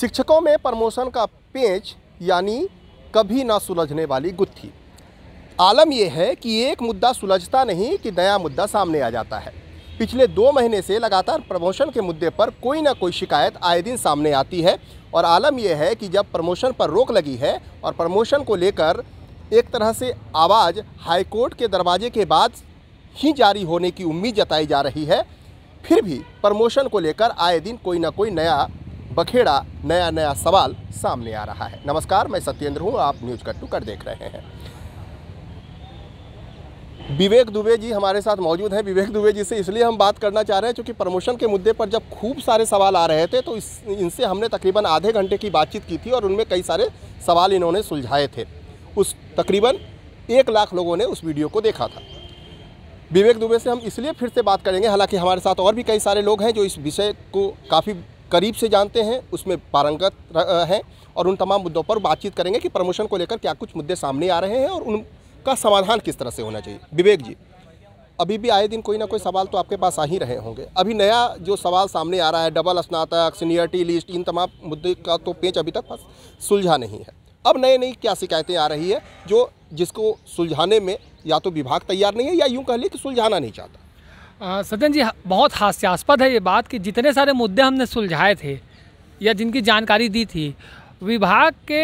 शिक्षकों में प्रमोशन का पेंच यानी कभी ना सुलझने वाली गुत्थी आलम यह है कि एक मुद्दा सुलझता नहीं कि नया मुद्दा सामने आ जाता है पिछले दो महीने से लगातार प्रमोशन के मुद्दे पर कोई ना कोई शिकायत आए दिन सामने आती है और आलम यह है कि जब प्रमोशन पर रोक लगी है और प्रमोशन को लेकर एक तरह से आवाज़ हाईकोर्ट के दरवाजे के बाद ही जारी होने की उम्मीद जताई जा रही है फिर भी प्रमोशन को लेकर आए दिन कोई ना कोई नया बखेड़ा नया नया सवाल सामने आ रहा है नमस्कार मैं सत्येंद्र हूँ आप न्यूज कट कर देख रहे हैं विवेक दुबे जी हमारे साथ मौजूद हैं विवेक दुबे जी से इसलिए हम बात करना चाह रहे हैं क्योंकि प्रमोशन के मुद्दे पर जब खूब सारे सवाल आ रहे थे तो इस इनसे हमने तकरीबन आधे घंटे की बातचीत की थी और उनमें कई सारे सवाल इन्होंने सुलझाए थे उस तकरीबन एक लाख लोगों ने उस वीडियो को देखा था विवेक दुबे से हम इसलिए फिर से बात करेंगे हालांकि हमारे साथ और भी कई सारे लोग हैं जो इस विषय को काफ़ी करीब से जानते हैं उसमें पारंगत हैं और उन तमाम मुद्दों पर बातचीत करेंगे कि प्रमोशन को लेकर क्या कुछ मुद्दे सामने आ रहे हैं और उनका समाधान किस तरह से होना चाहिए विवेक जी अभी भी आए दिन कोई ना कोई सवाल तो आपके पास आ ही रहे होंगे अभी नया जो सवाल सामने आ रहा है डबल स्नातक सीनियरिटी लिस्ट इन तमाम मुद्दे का तो पेच अभी तक सुलझा नहीं है अब नए नई क्या शिकायतें आ रही है जो जिसको सुलझाने में या तो विभाग तैयार नहीं है या यूँ कह लिए कि सुलझाना नहीं चाहता सज्जन जी बहुत हास्यास्पद है ये बात कि जितने सारे मुद्दे हमने सुलझाए थे या जिनकी जानकारी दी थी विभाग के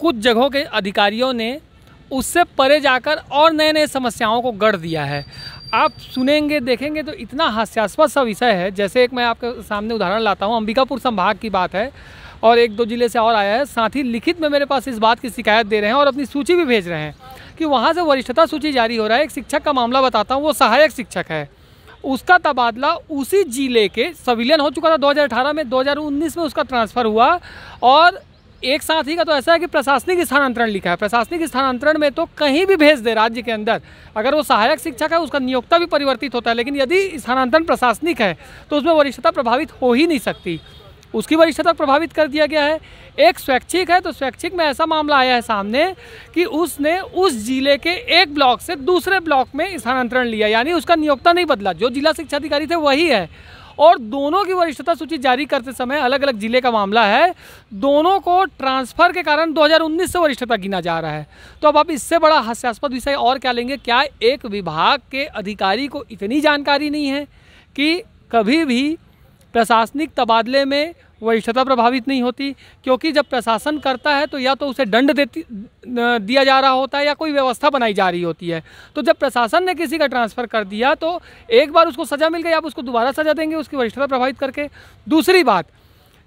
कुछ जगहों के अधिकारियों ने उससे परे जाकर और नए नए समस्याओं को गढ़ दिया है आप सुनेंगे देखेंगे तो इतना हास्यास्पद सा विषय है जैसे एक मैं आपके सामने उदाहरण लाता हूँ अंबिकापुर संभाग की बात है और एक दो ज़िले से और आया है साथ ही लिखित में मेरे पास इस बात की शिकायत दे रहे हैं और अपनी सूची भी भेज रहे हैं कि वहाँ से वरिष्ठता सूची जारी हो रहा है एक शिक्षक का मामला बताता हूँ वो सहायक शिक्षक है उसका तबादला उसी जिले के सविलियन हो चुका था 2018 में 2019 में उसका ट्रांसफ़र हुआ और एक साथ ही का तो ऐसा है कि प्रशासनिक स्थानांतरण लिखा है प्रशासनिक स्थानांतरण में तो कहीं भी भेज दे राज्य के अंदर अगर वो सहायक शिक्षक है उसका नियोक्ता भी परिवर्तित होता है लेकिन यदि स्थानांतरण प्रशासनिक है तो उसमें वरिष्ठता प्रभावित हो ही नहीं सकती उसकी वरिष्ठता तक प्रभावित कर दिया गया है एक स्वैच्छिक है तो स्वैच्छिक में ऐसा मामला आया है सामने कि उसने उस जिले के एक ब्लॉक से दूसरे ब्लॉक में स्थानांतरण लिया यानी उसका नियोक्ता नहीं बदला जो जिला शिक्षा अधिकारी थे वही है और दोनों की वरिष्ठता सूची जारी करते समय अलग अलग जिले का मामला है दोनों को ट्रांसफर के कारण 2019 से वरिष्ठता गिना जा रहा है तो अब आप इससे बड़ा हास्यास्पद विषय और क्या लेंगे क्या एक विभाग के अधिकारी को इतनी जानकारी नहीं है कि कभी भी प्रशासनिक तबादले में वरिष्ठता प्रभावित नहीं होती क्योंकि जब प्रशासन करता है तो या तो उसे दंड देती दिया जा रहा होता है या कोई व्यवस्था बनाई जा रही होती है तो जब प्रशासन ने किसी का ट्रांसफ़र कर दिया तो एक बार उसको सज़ा मिल गई आप उसको दोबारा सज़ा देंगे उसकी वरिष्ठता प्रभावित करके दूसरी बात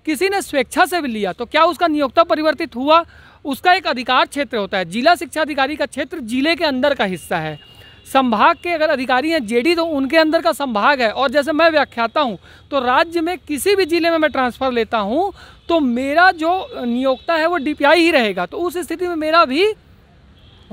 किसी ने स्वेच्छा से भी लिया तो क्या उसका नियोक्ता परिवर्तित हुआ उसका एक अधिकार क्षेत्र होता है जिला शिक्षा अधिकारी का क्षेत्र जिले के अंदर का हिस्सा है संभाग के अगर अधिकारी हैं जेडी तो उनके अंदर का संभाग है और जैसे मैं व्याख्याता हूँ तो राज्य में किसी भी ज़िले में मैं ट्रांसफ़र लेता हूँ तो मेरा जो नियोक्ता है वो डीपीआई ही रहेगा तो उस स्थिति में मेरा भी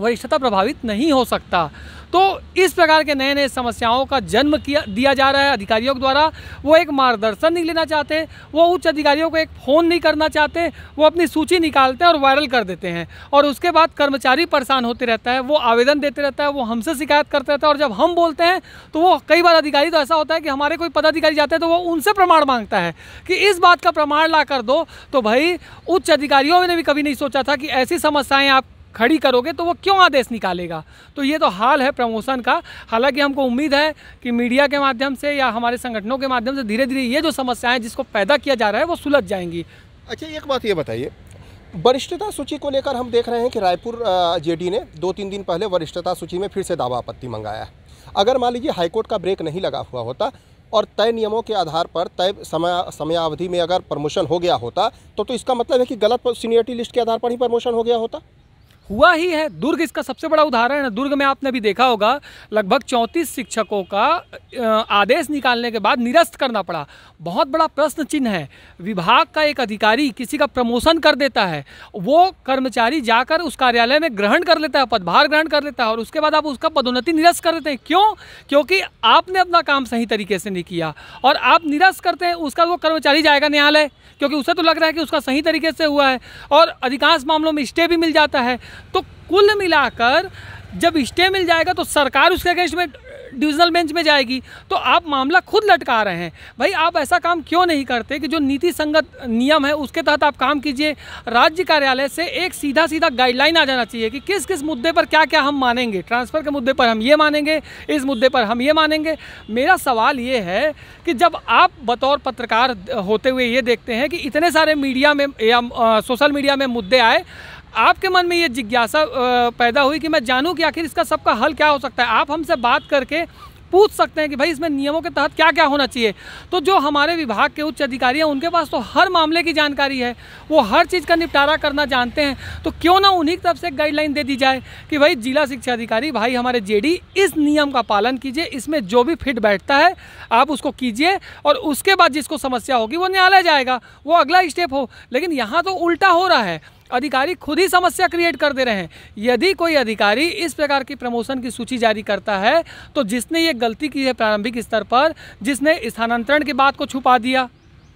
वरिष्ठता प्रभावित नहीं हो सकता तो इस प्रकार के नए नए समस्याओं का जन्म किया दिया जा रहा है अधिकारियों के द्वारा वो एक मार्गदर्शन नहीं लेना चाहते वो उच्च अधिकारियों को एक फ़ोन नहीं करना चाहते वो अपनी सूची निकालते हैं और वायरल कर देते हैं और उसके बाद कर्मचारी परेशान होते रहता है वो आवेदन देते रहता है वो हमसे शिकायत करते रहता है और जब हम बोलते हैं तो वो कई बार अधिकारी तो ऐसा होता है कि हमारे कोई पदाधिकारी जाते हैं तो वो उनसे प्रमाण मांगता है कि इस बात का प्रमाण ला कर दो तो भाई उच्च अधिकारियों ने भी कभी नहीं सोचा था कि ऐसी समस्याएँ आप खड़ी करोगे तो वो क्यों आदेश निकालेगा तो ये तो हाल है प्रमोशन का हालांकि हमको उम्मीद है कि मीडिया के माध्यम से या हमारे संगठनों के माध्यम से धीरे धीरे ये जो समस्याएं जिसको पैदा किया जा रहा है वो सुलझ जाएंगी अच्छा एक बात ये बताइए वरिष्ठता सूची को लेकर हम देख रहे हैं कि रायपुर जेडी ने दो तीन दिन पहले वरिष्ठता सूची में फिर से दावा आपत्ति मंगाया है अगर मान लीजिए हाईकोर्ट का ब्रेक नहीं लगा हुआ होता और तय नियमों के आधार पर तय समय समयावधि में अगर प्रमोशन हो गया होता तो तो इसका मतलब है कि गलत सीनियरिटी लिस्ट के आधार पर ही प्रमोशन हो गया होता हुआ ही है दुर्ग इसका सबसे बड़ा उदाहरण है दुर्ग में आपने भी देखा होगा लगभग चौंतीस शिक्षकों का आदेश निकालने के बाद निरस्त करना पड़ा बहुत बड़ा प्रश्न चिन्ह है विभाग का एक अधिकारी किसी का प्रमोशन कर देता है वो कर्मचारी जाकर उस कार्यालय में ग्रहण कर लेता है पदभार ग्रहण कर लेता है और उसके बाद आप उसका पदोन्नति निरस्त कर देते हैं क्यों क्योंकि आपने अपना काम सही तरीके से नहीं किया और आप निरस्त करते हैं उसका वो कर्मचारी जाएगा न्यायालय क्योंकि उसे तो लग रहा है कि उसका सही तरीके से हुआ है और अधिकांश मामलों में स्टे भी मिल जाता है तो कुल मिलाकर जब स्टे मिल जाएगा तो सरकार उसके अगेंस्ट में डिविजनल बेंच में जाएगी तो आप मामला खुद लटका रहे हैं भाई आप ऐसा काम क्यों नहीं करते कि जो नीति संगत नियम है उसके तहत आप काम कीजिए राज्य कार्यालय से एक सीधा सीधा गाइडलाइन आ जाना चाहिए कि किस किस मुद्दे पर क्या क्या हम मानेंगे ट्रांसफ़र के मुद्दे पर हम ये मानेंगे इस मुद्दे पर हम ये मानेंगे मेरा सवाल ये है कि जब आप बतौर पत्रकार होते हुए ये देखते हैं कि इतने सारे मीडिया में या सोशल मीडिया में मुद्दे आए आपके मन में ये जिज्ञासा पैदा हुई कि मैं जानूं कि आखिर इसका सबका हल क्या हो सकता है आप हमसे बात करके पूछ सकते हैं कि भाई इसमें नियमों के तहत क्या क्या होना चाहिए तो जो हमारे विभाग के उच्च अधिकारी हैं उनके पास तो हर मामले की जानकारी है वो हर चीज़ का निपटारा करना जानते हैं तो क्यों ना उन्हीं की तरफ से गाइडलाइन दे दी जाए कि भाई जिला शिक्षा अधिकारी भाई हमारे जेडी इस नियम का पालन कीजिए इसमें जो भी फिट बैठता है आप उसको कीजिए और उसके बाद जिसको समस्या होगी वो न्यायालय जाएगा वो अगला स्टेप हो लेकिन यहाँ तो उल्टा हो रहा है अधिकारी खुद ही समस्या क्रिएट कर दे रहे हैं यदि कोई अधिकारी इस प्रकार की प्रमोशन की सूची जारी करता है तो जिसने ये गलती की है प्रारंभिक स्तर पर जिसने स्थानांतरण की बात को छुपा दिया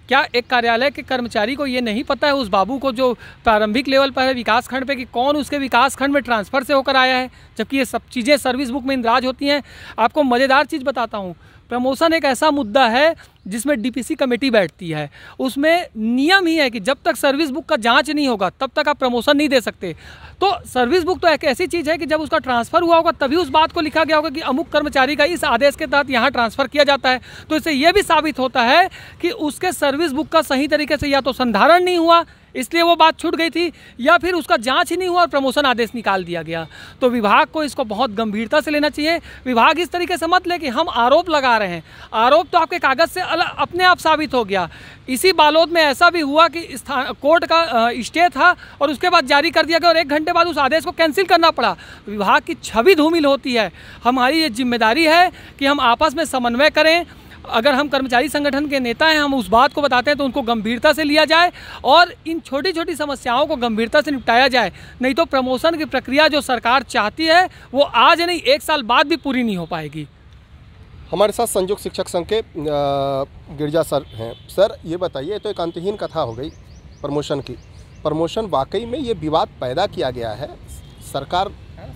क्या एक कार्यालय के कर्मचारी को ये नहीं पता है उस बाबू को जो प्रारंभिक लेवल पर है विकास खंड पे कि कौन उसके विकास खंड में ट्रांसफ़र से होकर आया है जबकि ये सब चीज़ें सर्विस बुक में इंदराज होती हैं आपको मज़ेदार चीज़ बताता हूँ प्रमोशन एक ऐसा मुद्दा है जिसमें डीपीसी कमेटी बैठती है उसमें नियम ही है कि जब तक सर्विस बुक का जांच नहीं होगा तब तक आप प्रमोशन नहीं दे सकते तो सर्विस बुक तो एक ऐसी चीज़ है कि जब उसका ट्रांसफ़र हुआ होगा तभी उस बात को लिखा गया होगा कि अमुक कर्मचारी का इस आदेश के तहत यहाँ ट्रांसफ़र किया जाता है तो इससे यह भी साबित होता है कि उसके सर्विस बुक का सही तरीके से या तो संधारण नहीं हुआ इसलिए वो बात छूट गई थी या फिर उसका जांच ही नहीं हुआ और प्रमोशन आदेश निकाल दिया गया तो विभाग को इसको बहुत गंभीरता से लेना चाहिए विभाग इस तरीके से मत ले कि हम आरोप लगा रहे हैं आरोप तो आपके कागज़ से अपने आप साबित हो गया इसी बालोद में ऐसा भी हुआ कि कोर्ट का स्टे था और उसके बाद जारी कर दिया गया और एक घंटे बाद उस आदेश को कैंसिल करना पड़ा विभाग की छवि धूमिल होती है हमारी ये जिम्मेदारी है कि हम आपस में समन्वय करें अगर हम कर्मचारी संगठन के नेता हैं हम उस बात को बताते हैं तो उनको गंभीरता से लिया जाए और इन छोटी छोटी समस्याओं को गंभीरता से निपटाया जाए नहीं तो प्रमोशन की प्रक्रिया जो सरकार चाहती है वो आज नहीं एक साल बाद भी पूरी नहीं हो पाएगी हमारे साथ संयुक्त शिक्षक संघ के गिरजा सर हैं सर ये बताइए तो एक अंतहीन कथा हो गई प्रमोशन की प्रमोशन वाकई में ये विवाद पैदा किया गया है सरकार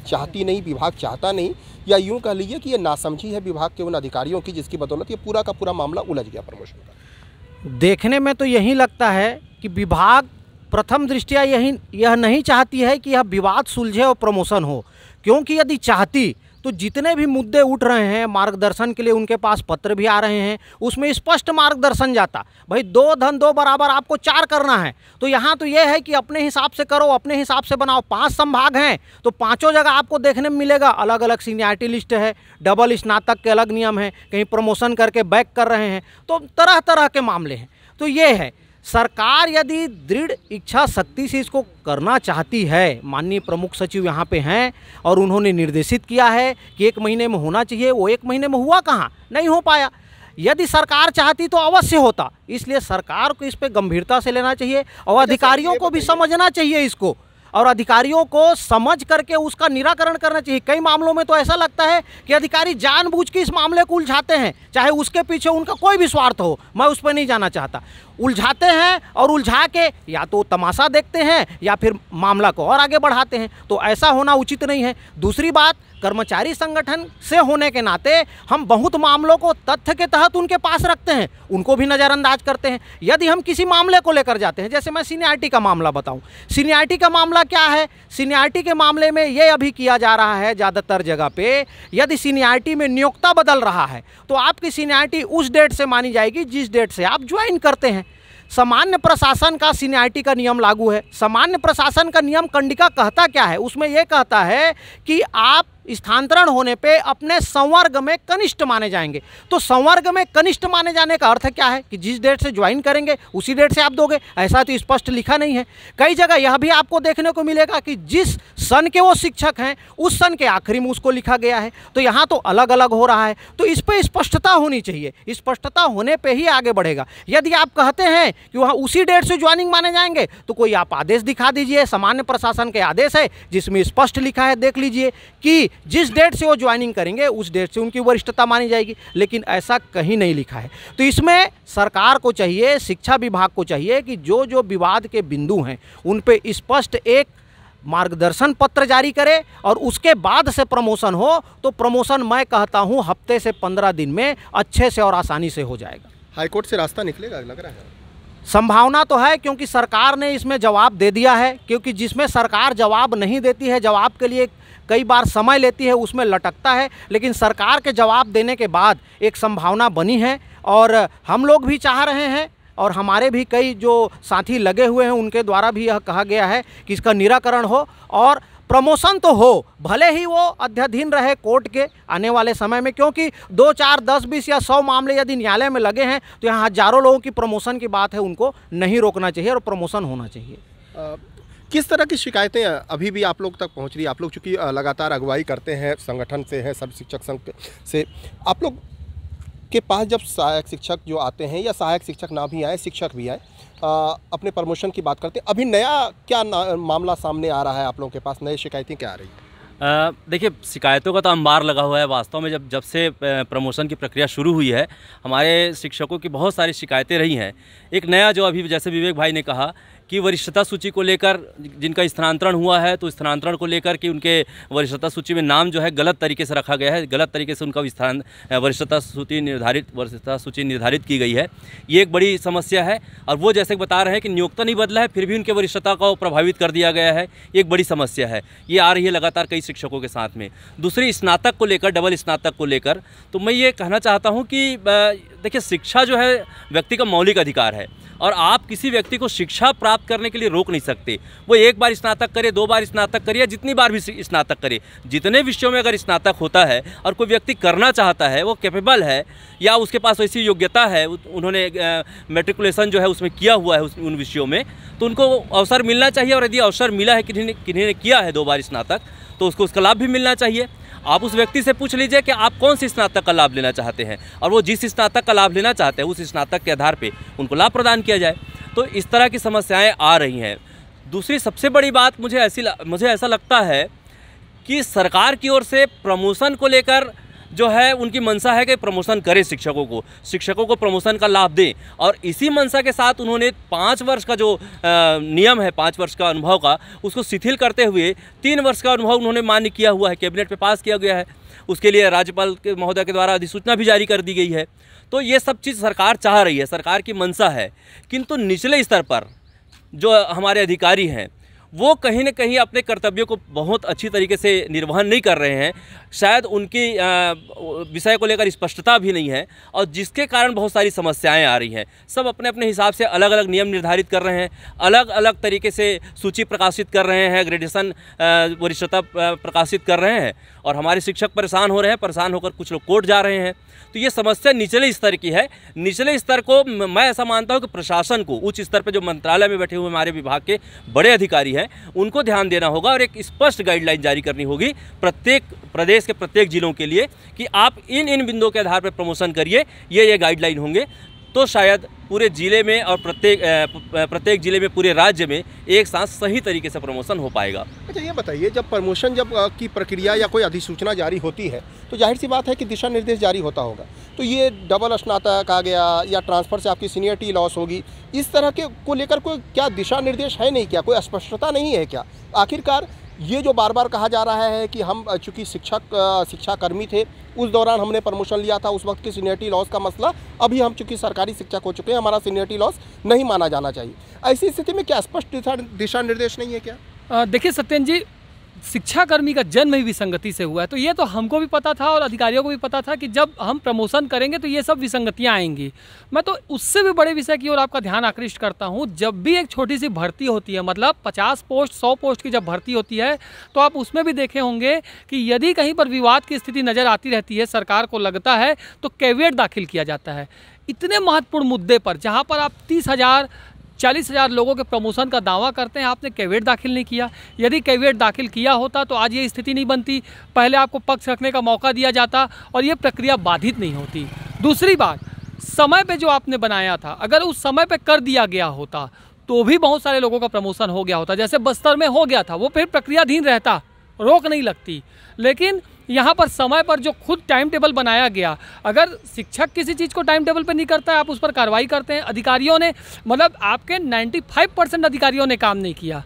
चाहती नहीं विभाग चाहता नहीं या यूँ कह लीजिए कि ये नासमझी है विभाग के उन अधिकारियों की जिसकी बदौलत ये पूरा का पूरा मामला उलझ गया प्रमोशन का देखने में तो यही लगता है कि विभाग प्रथम दृष्टिया यही यह नहीं चाहती है कि यह विवाद सुलझे और प्रमोशन हो क्योंकि यदि चाहती तो जितने भी मुद्दे उठ रहे हैं मार्गदर्शन के लिए उनके पास पत्र भी आ रहे हैं उसमें स्पष्ट मार्गदर्शन जाता भाई दो धन दो बराबर आपको चार करना है तो यहाँ तो यह है कि अपने हिसाब से करो अपने हिसाब से बनाओ पाँच संभाग हैं तो पाँचों जगह आपको देखने में मिलेगा अलग अलग सीनियरिटी लिस्ट है डबल स्नातक के अलग नियम हैं कहीं प्रमोशन करके बैक कर रहे हैं तो तरह तरह के मामले हैं तो ये है सरकार यदि दृढ़ इच्छा शक्ति से इसको करना चाहती है माननीय प्रमुख सचिव यहाँ पे हैं और उन्होंने निर्देशित किया है कि एक महीने में होना चाहिए वो एक महीने में हुआ कहाँ नहीं हो पाया यदि सरकार चाहती तो अवश्य होता इसलिए सरकार को इस पर गंभीरता से लेना चाहिए और अच्छा, अधिकारियों को भी समझना चाहिए इसको और अधिकारियों को समझ करके उसका निराकरण करना चाहिए कई मामलों में तो ऐसा लगता है कि अधिकारी जानबूझ के इस मामले को उलझाते हैं चाहे उसके पीछे उनका कोई भी स्वार्थ हो मैं उस पर नहीं जाना चाहता उलझाते हैं और उलझा के या तो तमाशा देखते हैं या फिर मामला को और आगे बढ़ाते हैं तो ऐसा होना उचित नहीं है दूसरी बात कर्मचारी संगठन से होने के नाते हम बहुत मामलों को तथ्य के तहत उनके पास रखते हैं उनको भी नज़रअंदाज करते हैं यदि हम किसी मामले को लेकर जाते हैं जैसे मैं सीनियरिटी का मामला बताऊं सीनियरिटी का मामला क्या है सीनियरिटी के मामले में ये अभी किया जा रहा है ज़्यादातर जगह पे यदि सीनियरिटी में नियोक्ता बदल रहा है तो आपकी सीनियरिटी उस डेट से मानी जाएगी जिस डेट से आप ज्वाइन करते हैं सामान्य प्रशासन का सीनियरिटी का नियम लागू है सामान्य प्रशासन का नियम कंडिका कहता क्या है उसमें यह कहता है कि आप स्थानांतरण होने पे अपने संवर्ग में कनिष्ठ माने जाएंगे तो संवर्ग में कनिष्ठ माने जाने का अर्थ क्या है कि जिस डेट से ज्वाइन करेंगे उसी डेट से आप दोगे ऐसा तो स्पष्ट लिखा नहीं है कई जगह यह भी आपको देखने को मिलेगा कि जिस सन के वो शिक्षक हैं उस सन के आखिरी में उसको लिखा गया है तो यहाँ तो अलग अलग हो रहा है तो इस पर स्पष्टता होनी चाहिए स्पष्टता होने पर ही आगे बढ़ेगा यदि आप कहते हैं कि वहाँ उसी डेट से ज्वाइनिंग माने जाएंगे तो कोई आप आदेश दिखा दीजिए सामान्य प्रशासन के आदेश है जिसमें स्पष्ट लिखा है देख लीजिए कि जिस डेट से वो ज्वाइनिंग करेंगे उस डेट से उनकी वरिष्ठता मानी जाएगी लेकिन ऐसा कहीं नहीं लिखा है तो इसमें सरकार को चाहिए शिक्षा विभाग को चाहिए कि जो जो विवाद के बिंदु हैं उन पर स्पष्ट एक मार्गदर्शन पत्र जारी करे और उसके बाद से प्रमोशन हो तो प्रमोशन मैं कहता हूँ हफ्ते से पंद्रह दिन में अच्छे से और आसानी से हो जाएगा हाईकोर्ट से रास्ता निकलेगा लग रहा है संभावना तो है क्योंकि सरकार ने इसमें जवाब दे दिया है क्योंकि जिसमें सरकार जवाब नहीं देती है जवाब के लिए कई बार समय लेती है उसमें लटकता है लेकिन सरकार के जवाब देने के बाद एक संभावना बनी है और हम लोग भी चाह रहे हैं और हमारे भी कई जो साथी लगे हुए हैं उनके द्वारा भी यह कहा गया है कि इसका निराकरण हो और प्रमोशन तो हो भले ही वो अध्यधीन रहे कोर्ट के आने वाले समय में क्योंकि दो चार दस बीस या सौ मामले यदि न्यायालय में लगे हैं तो यहाँ हजारों लोगों की प्रमोशन की बात है उनको नहीं रोकना चाहिए और प्रमोशन होना चाहिए किस तरह की शिकायतें अभी भी आप लोग तक पहुंच रही है आप लोग चूँकि लगातार अगुवाई करते हैं संगठन से है सर्व शिक्षक संघ से आप लोग के पास जब सहायक शिक्षक जो आते हैं या सहायक शिक्षक ना भी आए शिक्षक भी आए आ, अपने प्रमोशन की बात करते हैं अभी नया क्या मामला सामने आ रहा है आप लोगों के पास नई शिकायतें क्या आ रही देखिए शिकायतों का तो अंबार लगा हुआ है वास्तव में जब जब से प्रमोशन की प्रक्रिया शुरू हुई है हमारे शिक्षकों की बहुत सारी शिकायतें रही हैं एक नया जो अभी जैसे विवेक भाई ने कहा कि वरिष्ठता सूची को लेकर जिनका स्थानांतरण हुआ है तो स्थानांतरण को लेकर कि उनके वरिष्ठता सूची में नाम जो है गलत तरीके से रखा गया है गलत तरीके से उनका स्थान वरिष्ठता सूची निर्धारित वरिष्ठता सूची निर्धारित की गई है ये एक बड़ी समस्या है और वो जैसे बता रहे हैं कि नियोक्ता नहीं बदला है फिर भी उनके वरिष्ठता को प्रभावित कर दिया गया है एक बड़ी समस्या है ये आ रही है लगातार कई शिक्षकों के साथ में दूसरी स्नातक को लेकर डबल स्नातक को लेकर तो मैं ये कहना चाहता हूँ कि देखिए शिक्षा जो है व्यक्ति का मौलिक अधिकार है और आप किसी व्यक्ति को शिक्षा प्राप्त प्राप्त करने के लिए रोक नहीं सकते वो एक बार स्नातक करे दो बार स्नातक करे या जितनी बार भी स्नातक करे जितने विषयों में अगर स्नातक होता है और कोई व्यक्ति करना चाहता है वो कैपेबल है या उसके पास ऐसी योग्यता है उन्होंने मेट्रिकुलेशन जो है उसमें किया हुआ है उन विषयों में तो उनको अवसर मिलना चाहिए और यदि अवसर मिला है किन्हीं ने किन्हीं ने किया है दो बार स्नातक तो उसको उसका लाभ भी मिलना चाहिए आप उस व्यक्ति से पूछ लीजिए कि आप कौन सी स्नातक का लाभ लेना चाहते हैं और वो जिस स्नातक का लाभ लेना चाहते हैं उस स्नातक के आधार पर उनको लाभ प्रदान किया जाए तो इस तरह की समस्याएँ आ रही हैं दूसरी सबसे बड़ी बात मुझे ऐसी मुझे ऐसा लगता है कि सरकार की ओर से प्रमोशन को लेकर जो है उनकी मंशा है कि प्रमोशन करें शिक्षकों को शिक्षकों को प्रमोशन का लाभ दें और इसी मंशा के साथ उन्होंने पाँच वर्ष का जो नियम है पाँच वर्ष का अनुभव का उसको शिथिल करते हुए तीन वर्ष का अनुभव उन्होंने मान्य किया हुआ है कैबिनेट में पास किया गया है उसके लिए राज्यपाल के महोदय के द्वारा अधिसूचना भी जारी कर दी गई है तो ये सब चीज़ सरकार चाह रही है सरकार की मंशा है किंतु निचले स्तर पर जो हमारे अधिकारी हैं वो कहीं ना कहीं अपने कर्तव्यों को बहुत अच्छी तरीके से निर्वहन नहीं कर रहे हैं शायद उनकी विषय को लेकर स्पष्टता भी नहीं है और जिसके कारण बहुत सारी समस्याएं आ रही हैं सब अपने अपने हिसाब से अलग अलग नियम निर्धारित कर रहे हैं अलग अलग तरीके से सूची प्रकाशित कर रहे हैं ग्रेजुएसन वरिष्ठता प्रकाशित कर रहे हैं और हमारे शिक्षक परेशान हो रहे हैं परेशान होकर कुछ लोग कोर्ट जा रहे हैं तो ये समस्या निचले स्तर की है निचले स्तर को मैं ऐसा मानता हूँ कि प्रशासन को उच्च स्तर पर जो मंत्रालय में बैठे हुए हमारे विभाग के बड़े अधिकारी है उनको ध्यान देना होगा और एक स्पष्ट गाइडलाइन जारी करनी होगी प्रत्येक प्रदेश के प्रत्येक जिलों के लिए कि आप इन इन बिंदुओं के आधार पर प्रमोशन करिए ये ये गाइडलाइन होंगे तो शायद पूरे ज़िले में और प्रत्येक प्रत्येक ज़िले में पूरे राज्य में एक साथ सही तरीके से प्रमोशन हो पाएगा अच्छा ये बताइए जब प्रमोशन जब की प्रक्रिया या कोई अधिसूचना जारी होती है तो जाहिर सी बात है कि दिशा निर्देश जारी होता होगा तो ये डबल स्नातक आ गया या ट्रांसफ़र से आपकी सीनियरिटी लॉस होगी इस तरह के को लेकर कोई क्या दिशा निर्देश है नहीं क्या कोई स्पष्टता नहीं है क्या आखिरकार ये जो बार बार कहा जा रहा है कि हम चूँकि शिक्षक शिक्षाकर्मी थे उस दौरान हमने प्रमोशन लिया था उस वक्त की सीनियरिटी लॉस का मसला अभी हम चूँकि सरकारी शिक्षक हो चुके हैं हमारा सीनियरिटी लॉस नहीं माना जाना चाहिए ऐसी स्थिति में क्या स्पष्ट दिशा निर्देश नहीं है क्या देखिए सत्यन जी शिक्षाकर्मी का जन्म ही विसंगति से हुआ है तो ये तो हमको भी पता था और अधिकारियों को भी पता था कि जब हम प्रमोशन करेंगे तो ये सब विसंगतियाँ आएंगी मैं तो उससे भी बड़े विषय की ओर आपका ध्यान आकृष्ट करता हूँ जब भी एक छोटी सी भर्ती होती है मतलब पचास पोस्ट सौ पोस्ट की जब भर्ती होती है तो आप उसमें भी देखे होंगे कि यदि कहीं पर विवाद की स्थिति नज़र आती रहती है सरकार को लगता है तो कैवियट दाखिल किया जाता है इतने महत्वपूर्ण मुद्दे पर जहाँ पर आप तीस हज़ार चालीस हज़ार लोगों के प्रमोशन का दावा करते हैं आपने कैविएट दाखिल नहीं किया यदि कैविएट दाखिल किया होता तो आज ये स्थिति नहीं बनती पहले आपको पक्ष रखने का मौका दिया जाता और ये प्रक्रिया बाधित नहीं होती दूसरी बात समय पे जो आपने बनाया था अगर उस समय पे कर दिया गया होता तो भी बहुत सारे लोगों का प्रमोशन हो गया होता जैसे बस्तर में हो गया था वो फिर प्रक्रियाधीन रहता रोक नहीं लगती लेकिन यहाँ पर समय पर जो खुद टाइम टेबल बनाया गया अगर शिक्षक किसी चीज़ को टाइम टेबल पर नहीं करता है आप उस पर कार्रवाई करते हैं अधिकारियों ने मतलब आपके 95 परसेंट अधिकारियों ने काम नहीं किया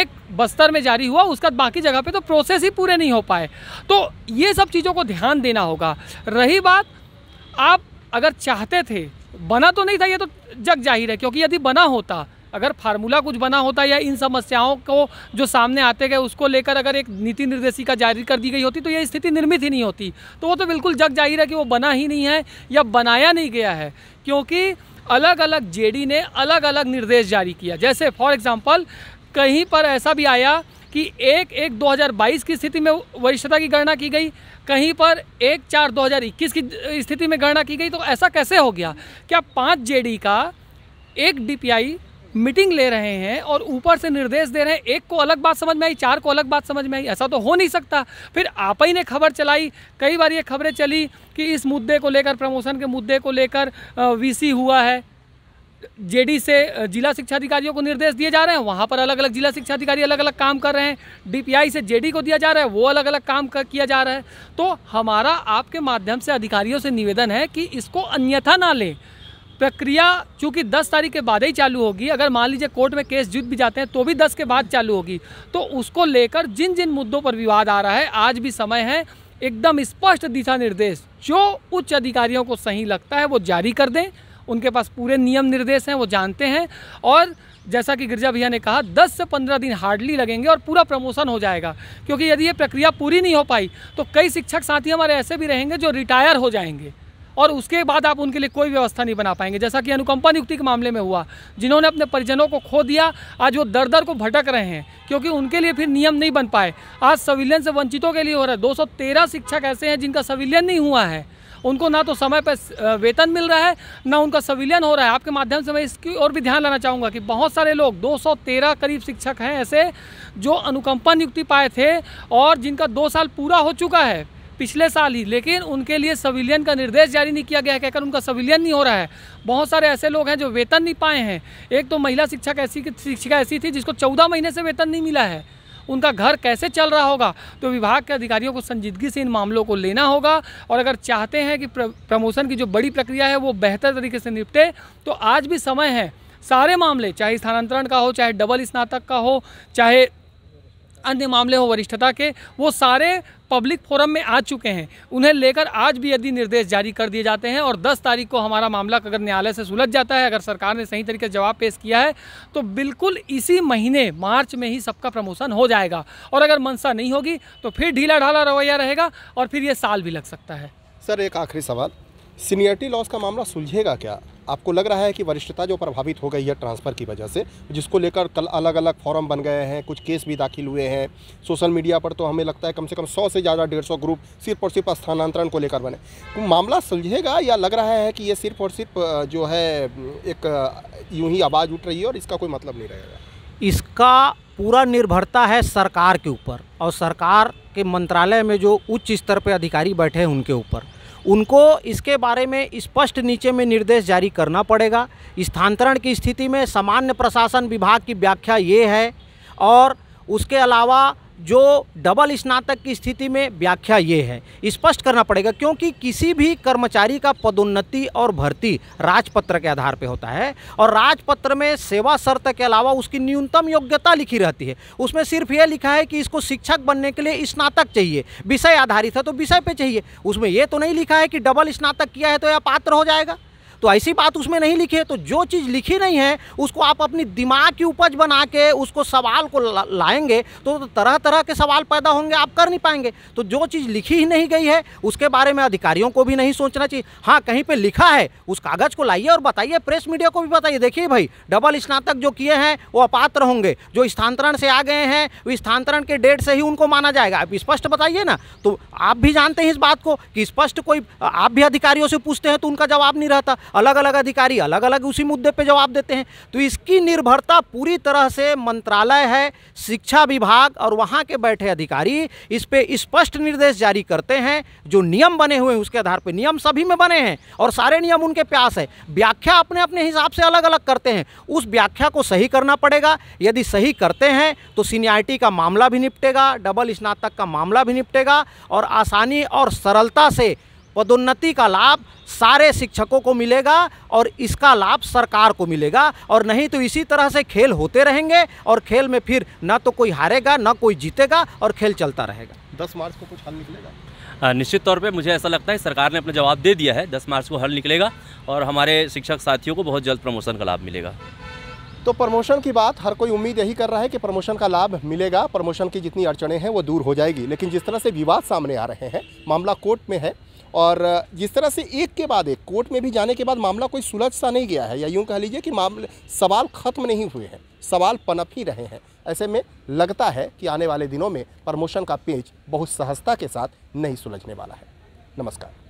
एक बस्तर में जारी हुआ उसका बाकी जगह पे तो प्रोसेस ही पूरे नहीं हो पाए तो ये सब चीज़ों को ध्यान देना होगा रही बात आप अगर चाहते थे बना तो नहीं था ये तो जग जाहिर है क्योंकि यदि बना होता अगर फार्मूला कुछ बना होता या इन समस्याओं को जो सामने आते गए उसको लेकर अगर एक नीति निर्देशिका जारी कर दी गई होती तो यह स्थिति निर्मित ही नहीं होती तो वो तो बिल्कुल जग जाहिर है कि वो बना ही नहीं है या बनाया नहीं गया है क्योंकि अलग अलग जे ने अलग अलग निर्देश जारी किया जैसे फॉर एग्जाम्पल कहीं पर ऐसा भी आया कि एक एक 2022 की स्थिति में वरिष्ठता की गणना की गई कहीं पर एक चार 2021 की स्थिति में गणना की गई तो ऐसा कैसे हो गया क्या पाँच जेडी का एक डीपीआई मीटिंग ले रहे हैं और ऊपर से निर्देश दे रहे हैं एक को अलग बात समझ में आई चार को अलग बात समझ में आई ऐसा तो हो नहीं सकता फिर आप ही ने खबर चलाई कई बार ये खबरें चली कि इस मुद्दे को लेकर प्रमोशन के मुद्दे को लेकर वीसी हुआ है जेडी से जिला शिक्षा अधिकारियों को निर्देश दिए जा रहे हैं वहाँ पर अलग अलग जिला शिक्षा अधिकारी अलग अलग काम कर रहे हैं डीपीआई से जेडी को दिया जा रहा है वो अलग अलग काम कर, किया जा रहा है तो हमारा आपके माध्यम से अधिकारियों से निवेदन है कि इसको अन्यथा ना लें प्रक्रिया चूँकि 10 तारीख के बाद ही चालू होगी अगर मान लीजिए कोर्ट में केस जीत भी जाते हैं तो भी 10 के बाद चालू होगी तो उसको लेकर जिन जिन मुद्दों पर विवाद आ रहा है आज भी समय है एकदम स्पष्ट दिशा निर्देश जो उच्च अधिकारियों को सही लगता है वो जारी कर दें उनके पास पूरे नियम निर्देश हैं वो जानते हैं और जैसा कि गिरजा भैया ने कहा 10 से 15 दिन हार्डली लगेंगे और पूरा प्रमोशन हो जाएगा क्योंकि यदि ये प्रक्रिया पूरी नहीं हो पाई तो कई शिक्षक साथी हमारे ऐसे भी रहेंगे जो रिटायर हो जाएंगे और उसके बाद आप उनके लिए कोई व्यवस्था नहीं बना पाएंगे जैसा कि अनुकंपा नियुक्ति के मामले में हुआ जिन्होंने अपने परिजनों को खो दिया आज वो दर दर को भटक रहे हैं क्योंकि उनके लिए फिर नियम नहीं बन पाए आज सविलियन से वंचितों के लिए हो रहा है दो शिक्षक ऐसे हैं जिनका सविलियन नहीं हुआ है उनको ना तो समय पर वेतन मिल रहा है ना उनका सविलियन हो रहा है आपके माध्यम से मैं इसकी और भी ध्यान लाना चाहूँगा कि बहुत सारे लोग 213 करीब शिक्षक हैं ऐसे जो अनुकंपा नियुक्ति पाए थे और जिनका दो साल पूरा हो चुका है पिछले साल ही लेकिन उनके लिए सविलियन का निर्देश जारी नहीं किया गया है कहकर उनका सविलियन नहीं हो रहा है बहुत सारे ऐसे लोग हैं जो वेतन नहीं पाए हैं एक तो महिला शिक्षक ऐसी शिक्षिका ऐसी थी जिसको चौदह महीने से वेतन नहीं मिला है उनका घर कैसे चल रहा होगा तो विभाग के अधिकारियों को संजीदगी से इन मामलों को लेना होगा और अगर चाहते हैं कि प्रमोशन की जो बड़ी प्रक्रिया है वो बेहतर तरीके से निपटे तो आज भी समय है सारे मामले चाहे स्थानांतरण का हो चाहे डबल स्नातक का हो चाहे अन्य मामले हो वरिष्ठता के वो सारे पब्लिक फोरम में आ चुके हैं उन्हें लेकर आज भी यदि निर्देश जारी कर दिए जाते हैं और 10 तारीख को हमारा मामला अगर न्यायालय से सुलझ जाता है अगर सरकार ने सही तरीके से जवाब पेश किया है तो बिल्कुल इसी महीने मार्च में ही सबका प्रमोशन हो जाएगा और अगर मनसा नहीं होगी तो फिर ढीला ढाला रवैया रहेगा और फिर ये साल भी लग सकता है सर एक आखिरी सवाल सीनियरिटी लॉस का मामला सुलझेगा क्या आपको लग रहा है कि वरिष्ठता जो प्रभावित हो गई है ट्रांसफ़र की वजह से जिसको लेकर कल अलग अलग फॉरम बन गए हैं कुछ केस भी दाखिल हुए हैं सोशल मीडिया पर तो हमें लगता है कम से कम सौ से ज़्यादा डेढ़ सौ ग्रुप सिर्फ और सिर्फ स्थानांतरण को लेकर बने तो मामला सुलझेगा या लग रहा है कि ये सिर्फ और सिर्फ जो है एक यूं ही आवाज़ उठ रही है और इसका कोई मतलब नहीं रहेगा इसका पूरा निर्भरता है सरकार के ऊपर और सरकार के मंत्रालय में जो उच्च स्तर पर अधिकारी बैठे हैं उनके ऊपर उनको इसके बारे में स्पष्ट नीचे में निर्देश जारी करना पड़ेगा स्थानांतरण की स्थिति में सामान्य प्रशासन विभाग की व्याख्या ये है और उसके अलावा जो डबल स्नातक की स्थिति में व्याख्या ये है स्पष्ट करना पड़ेगा क्योंकि किसी भी कर्मचारी का पदोन्नति और भर्ती राजपत्र के आधार पर होता है और राजपत्र में सेवा शर्त के अलावा उसकी न्यूनतम योग्यता लिखी रहती है उसमें सिर्फ यह लिखा है कि इसको शिक्षक बनने के लिए स्नातक चाहिए विषय आधारित है तो विषय पर चाहिए उसमें यह तो नहीं लिखा है कि डबल स्नातक किया है तो यह पात्र हो जाएगा तो ऐसी बात उसमें नहीं लिखी है तो जो चीज़ लिखी नहीं है उसको आप अपनी दिमाग की उपज बना के उसको सवाल को लाएंगे तो तरह तरह के सवाल पैदा होंगे आप कर नहीं पाएंगे तो जो चीज़ लिखी ही नहीं गई है उसके बारे में अधिकारियों को भी नहीं सोचना चाहिए हाँ कहीं पर लिखा है उस कागज़ को लाइए और बताइए प्रेस मीडिया को भी बताइए देखिए भाई डबल स्नातक जो किए हैं वो अपात्र होंगे जो स्थानांतरण से आ गए हैं वो स्थानांतरण के डेट से ही उनको माना जाएगा आप स्पष्ट बताइए ना तो आप भी जानते हैं इस बात को कि स्पष्ट कोई आप भी अधिकारियों से पूछते हैं तो उनका जवाब नहीं रहता अलग अलग अधिकारी अलग अलग उसी मुद्दे पे जवाब देते हैं तो इसकी निर्भरता पूरी तरह से मंत्रालय है शिक्षा विभाग और वहाँ के बैठे अधिकारी इस पर स्पष्ट निर्देश जारी करते हैं जो नियम बने हुए हैं उसके आधार पर नियम सभी में बने हैं और सारे नियम उनके प्यास है व्याख्या अपने अपने हिसाब से अलग अलग करते हैं उस व्याख्या को सही करना पड़ेगा यदि सही करते हैं तो सीनियरिटी का मामला भी निपटेगा डबल स्नातक का मामला भी निपटेगा और आसानी और सरलता से पदोन्नति का लाभ सारे शिक्षकों को मिलेगा और इसका लाभ सरकार को मिलेगा और नहीं तो इसी तरह से खेल होते रहेंगे और खेल में फिर ना तो कोई हारेगा ना कोई जीतेगा और खेल चलता रहेगा दस मार्च को कुछ हल निकलेगा निश्चित तौर पे मुझे ऐसा लगता है सरकार ने अपना जवाब दे दिया है दस मार्च को हल निकलेगा और हमारे शिक्षक साथियों को बहुत जल्द प्रमोशन का लाभ मिलेगा तो प्रमोशन की बात हर कोई उम्मीद यही कर रहा है कि प्रमोशन का लाभ मिलेगा प्रमोशन की जितनी अड़चने हैं वो दूर हो जाएगी लेकिन जिस तरह से विवाद सामने आ रहे हैं मामला कोर्ट में है और जिस तरह से एक के बाद एक कोर्ट में भी जाने के बाद मामला कोई सुलझ सा नहीं गया है या यूँ कह लीजिए कि मामले सवाल ख़त्म नहीं हुए हैं सवाल पनप ही रहे हैं ऐसे में लगता है कि आने वाले दिनों में प्रमोशन का पेज बहुत सहजता के साथ नहीं सुलझने वाला है नमस्कार